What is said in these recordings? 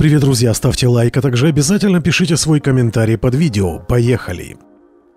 Привет, друзья! Ставьте лайк, а также обязательно пишите свой комментарий под видео. Поехали!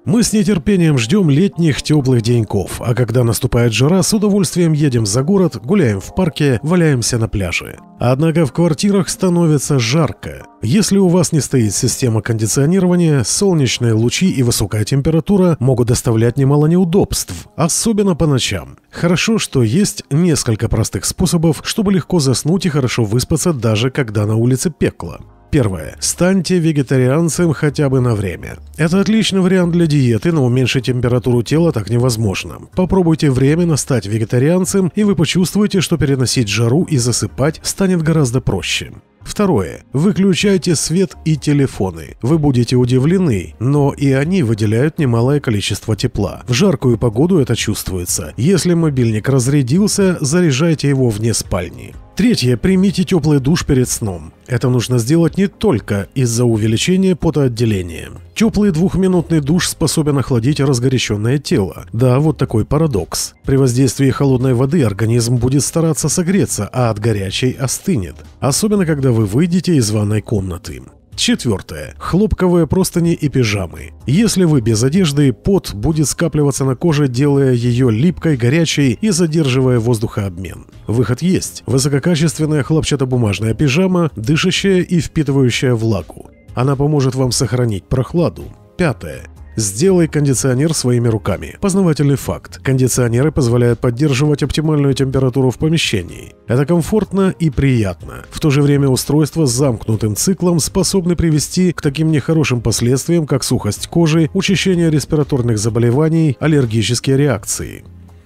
Мы с нетерпением ждем летних теплых деньков, а когда наступает жара, с удовольствием едем за город, гуляем в парке, валяемся на пляже. Однако в квартирах становится жарко. Если у вас не стоит система кондиционирования, солнечные лучи и высокая температура могут доставлять немало неудобств, особенно по ночам. Хорошо, что есть несколько простых способов, чтобы легко заснуть и хорошо выспаться, даже когда на улице пекло. Первое. Станьте вегетарианцем хотя бы на время. Это отличный вариант для диеты, но уменьшить температуру тела так невозможно. Попробуйте временно стать вегетарианцем, и вы почувствуете, что переносить жару и засыпать станет гораздо проще. Второе. Выключайте свет и телефоны. Вы будете удивлены, но и они выделяют немалое количество тепла. В жаркую погоду это чувствуется. Если мобильник разрядился, заряжайте его вне спальни. Третье. Примите теплый душ перед сном. Это нужно сделать не только из-за увеличения потоотделения. Теплый двухминутный душ способен охладить разгоряченное тело. Да, вот такой парадокс. При воздействии холодной воды организм будет стараться согреться, а от горячей остынет. Особенно, когда вы выйдете из ванной комнаты. Четвертое. Хлопковые простыни и пижамы. Если вы без одежды, пот будет скапливаться на коже, делая ее липкой, горячей и задерживая воздухообмен. Выход есть. Высококачественная хлопчатобумажная пижама, дышащая и впитывающая влагу. Она поможет вам сохранить прохладу. Пятое. Сделай кондиционер своими руками. Познавательный факт. Кондиционеры позволяют поддерживать оптимальную температуру в помещении. Это комфортно и приятно. В то же время устройства с замкнутым циклом способны привести к таким нехорошим последствиям, как сухость кожи, учащение респираторных заболеваний, аллергические реакции.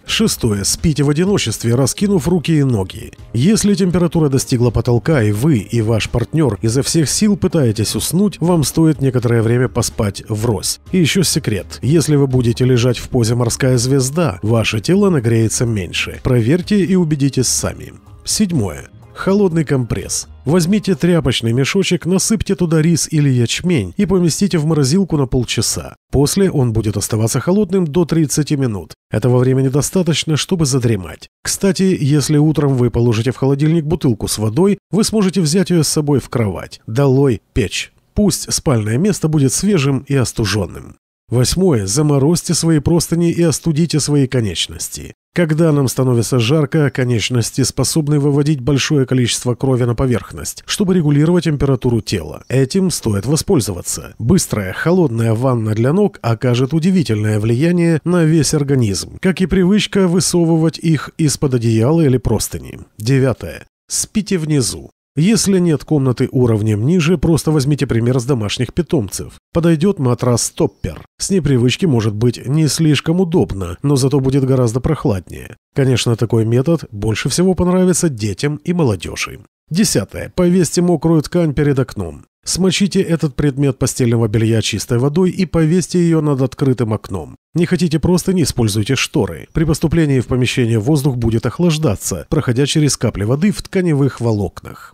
Шестое. Спите в одиночестве, раскинув руки и ноги. Если температура достигла потолка и вы, и ваш партнер изо всех сил пытаетесь уснуть, вам стоит некоторое время поспать врозь. И еще секрет. Если вы будете лежать в позе морская звезда, ваше тело нагреется меньше. Проверьте и убедитесь сами. Седьмое холодный компресс. Возьмите тряпочный мешочек, насыпьте туда рис или ячмень и поместите в морозилку на полчаса. После он будет оставаться холодным до 30 минут. Этого времени достаточно, чтобы задремать. Кстати, если утром вы положите в холодильник бутылку с водой, вы сможете взять ее с собой в кровать. Долой печь. Пусть спальное место будет свежим и остуженным. Восьмое. Заморозьте свои простыни и остудите свои конечности. Когда нам становится жарко, конечности способны выводить большое количество крови на поверхность, чтобы регулировать температуру тела. Этим стоит воспользоваться. Быстрая, холодная ванна для ног окажет удивительное влияние на весь организм, как и привычка высовывать их из-под одеяла или простыни. Девятое. Спите внизу. Если нет комнаты уровнем ниже, просто возьмите пример с домашних питомцев. Подойдет матрас-стоппер. С непривычки может быть не слишком удобно, но зато будет гораздо прохладнее. Конечно, такой метод больше всего понравится детям и молодежи. Десятое. Повесьте мокрую ткань перед окном. Смочите этот предмет постельного белья чистой водой и повесьте ее над открытым окном. Не хотите просто, не используйте шторы. При поступлении в помещение воздух будет охлаждаться, проходя через капли воды в тканевых волокнах.